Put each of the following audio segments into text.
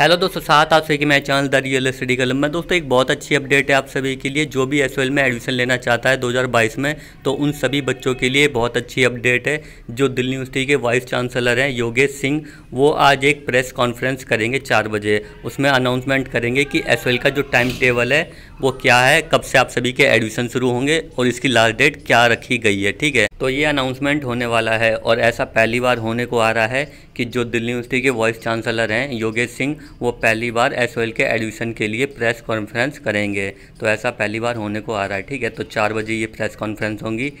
hello दोस्तों साथ आप सभी मैं चैनल द रियल स्टडी कलम में दोस्तों एक बहुत अच्छी अपडेट है आप सभी के लिए जो भी एस में एडमिशन लेना चाहता है 2022 में तो उन सभी बच्चों के लिए बहुत अच्छी अपडेट है जो दिल्ली यूनिवर्सिटी के वाइस चांसलर हैं योगेश सिंह वो आज एक प्रेस कॉन्फ्रेंस करेंगे चार बजे उसमें अनाउंसमेंट करेंगे कि एस का जो टाइम टेबल है वो क्या है कब से आप सभी के एडमिशन शुरू होंगे और इसकी लास्ट डेट क्या रखी गई है ठीक है तो ये अनाउंसमेंट होने वाला है और ऐसा पहली बार होने को आ रहा है कि जो दिल्ली यूनिवर्सिटी के वाइस चांसलर हैं योगेश सिंह वो पहली बार एस के एडमिशन के लिए प्रेस कॉन्फ्रेंस करेंगे तो ऐसा पहली बार होने को आ रहा है ठीक है तो चार बजे ये प्रेस कॉन्फ्रेंस होंगी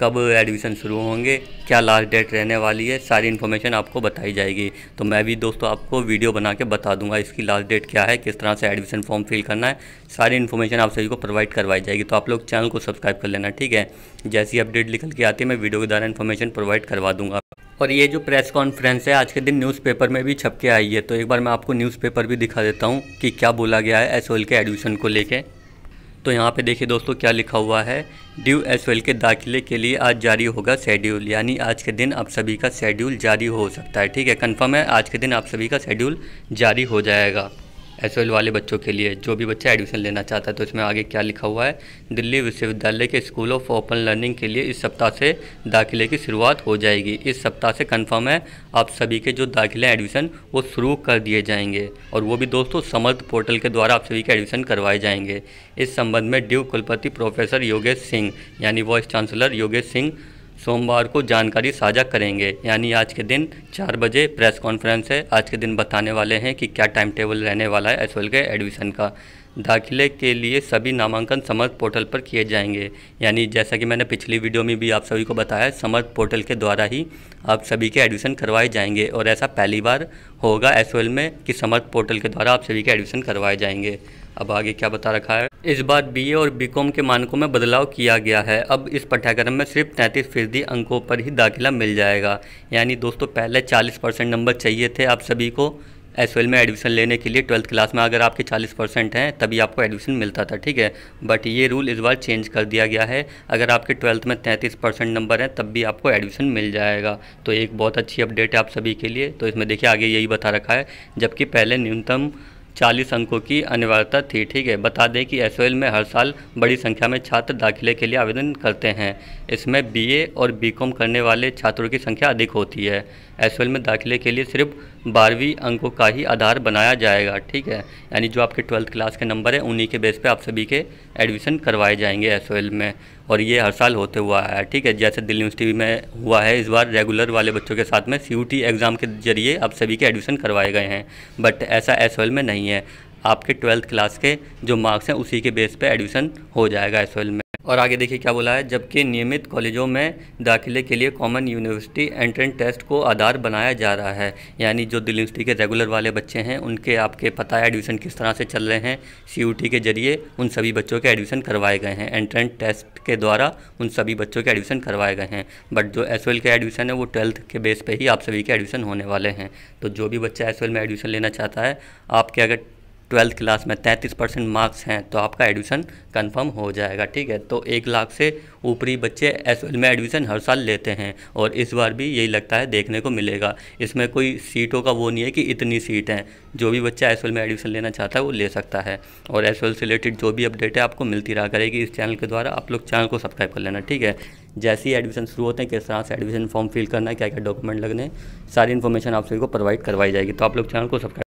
कब एडमिशन शुरू होंगे क्या लास्ट डेट रहने वाली है सारी इन्फॉर्मेशन आपको बताई जाएगी तो मैं भी दोस्तों आपको वीडियो बना के बता दूंगा इसकी लास्ट डेट क्या है किस तरह से एडमिशन फॉर्म फिल करना है सारी इन्फॉर्मेशन आप सभी को प्रोवाइड करवाई जाएगी तो आप लोग चैनल को सब्सक्राइब कर लेना ठीक है जैसी अपडेट निकल के आती है मैं वीडियो के द्वारा इन्फॉर्मेशन प्रोवाइड करवा दूँगा और ये जो प्रेस कॉन्फ्रेंस है आज के दिन न्यूज़पेपर में भी छप के आई है तो एक बार मैं आपको न्यूज़पेपर भी दिखा देता हूँ कि क्या बोला गया है एस के एडमिशन को लेके तो यहाँ पे देखिए दोस्तों क्या लिखा हुआ है ड्यू एस के दाखिले के लिए आज जारी होगा शेड्यूल यानी आज के दिन आप सभी का शेड्यूल जारी हो सकता है ठीक है कन्फर्म है आज के दिन आप सभी का शेड्यूल जारी हो जाएगा एस वाले बच्चों के लिए जो भी बच्चा एडमिशन लेना चाहता है तो इसमें आगे क्या लिखा हुआ है दिल्ली विश्वविद्यालय के स्कूल ऑफ ओपन लर्निंग के लिए इस सप्ताह से दाखिले की शुरुआत हो जाएगी इस सप्ताह से कन्फर्म है आप सभी के जो दाखिले एडमिशन वो शुरू कर दिए जाएंगे और वो भी दोस्तों समर्थ पोर्टल के द्वारा आप सभी के एडमिशन करवाए जाएंगे इस संबंध में ड्यू कुलपति प्रोफेसर योगेश सिंह यानी वाइस चांसलर योगेश सिंह सोमवार को जानकारी साझा करेंगे यानी आज के दिन चार बजे प्रेस कॉन्फ्रेंस है आज के दिन बताने वाले हैं कि क्या टाइम टेबल रहने वाला है एस के एडमिशन का दाखिले के लिए सभी नामांकन समर्थ पोर्टल पर किए जाएंगे यानी जैसा कि मैंने पिछली वीडियो में भी आप सभी को बताया समर्थ पोर्टल के द्वारा ही आप सभी के एडमिशन करवाए जाएंगे और ऐसा पहली बार होगा एस में कि समर्थ पोर्टल के द्वारा आप सभी के एडमिशन करवाए जाएंगे अब आगे क्या बता रखा है इस बार बीए और बीकॉम के मानकों में बदलाव किया गया है अब इस पाठ्यक्रम में सिर्फ तैंतीस फीसदी अंकों पर ही दाखिला मिल जाएगा यानी दोस्तों पहले 40 परसेंट नंबर चाहिए थे आप सभी को एस में एडमिशन लेने के लिए ट्वेल्थ क्लास में अगर आपके 40 परसेंट हैं तभी आपको एडमिशन मिलता था ठीक है बट ये रूल इस बार चेंज कर दिया गया है अगर आपके ट्वेल्थ में 33 परसेंट नंबर हैं तब भी आपको एडमिशन मिल जाएगा तो एक बहुत अच्छी अपडेट है आप सभी के लिए तो इसमें देखिए आगे यही बता रखा है जबकि पहले न्यूनतम चालीस अंकों की अनिवार्यता थी ठीक है बता दें कि एस में हर साल बड़ी संख्या में छात्र दाखिले के लिए आवेदन करते हैं इसमें बीए और बीकॉम करने वाले छात्रों की संख्या अधिक होती है एस में दाखिले के लिए सिर्फ बारहवीं अंकों का ही आधार बनाया जाएगा ठीक है यानी जो आपके ट्वेल्थ क्लास के नंबर है उन्हीं के बेस पे आप सभी के एडमिशन करवाए जाएंगे एस में और ये हर साल होते हुआ है ठीक है जैसे दिल्ली यूनिवर्सिटी में हुआ है इस बार रेगुलर वाले बच्चों के साथ में सी एग्ज़ाम के जरिए आप सभी के एडमिशन करवाए गए हैं बट ऐसा एस में नहीं है आपके ट्वेल्थ क्लास के जो मार्क्स हैं उसी के बेस पर एडमिशन हो जाएगा एस में और आगे देखिए क्या बोला है जबकि नियमित कॉलेजों में दाखिले के लिए कॉमन यूनिवर्सिटी एंट्रेंस टेस्ट को आधार बनाया जा रहा है यानी जो दिल्ली यूनिवर्सिटी के रेगुलर वाले बच्चे हैं उनके आपके पता है एडमिशन किस तरह से चल रहे हैं सी के जरिए उन सभी बच्चों के एडमिशन करवाए गए हैं एंट्रेंस टेस्ट के द्वारा उन सभी बच्चों के एडमिशन करवाए गए हैं बट जो एस के एडमिशन है वो ट्वेल्थ के बेस पर ही आप सभी के एडमिशन होने वाले हैं तो जो भी बच्चा एस में एडमिशन लेना चाहता है आपके अगर ट्वेल्थ क्लास में तैंतीस परसेंट मार्क्स हैं तो आपका एडमिशन कंफर्म हो जाएगा ठीक है तो एक लाख से ऊपरी बच्चे एस में एडमिशन हर साल लेते हैं और इस बार भी यही लगता है देखने को मिलेगा इसमें कोई सीटों का वो नहीं है कि इतनी सीट हैं जो भी बच्चा एस में एडमिशन लेना चाहता है वो ले सकता है और एस से रिलेटेड जो भी अपडेट है आपको मिलती रहा करेगी इस चैनल के द्वारा आप लोग चैनल को सब्सक्राइब कर लेना ठीक है जैसे ही एडमिशन शुरू होते हैं किस तरह से एडमिशन फॉर्म फिल करना है क्या क्या डॉक्यूमेंट लगने सारी इन्फॉर्मेशन आप सभी को प्रोवाइड करवाई जाएगी तो आप लोग चैनल को सब्सक्राइब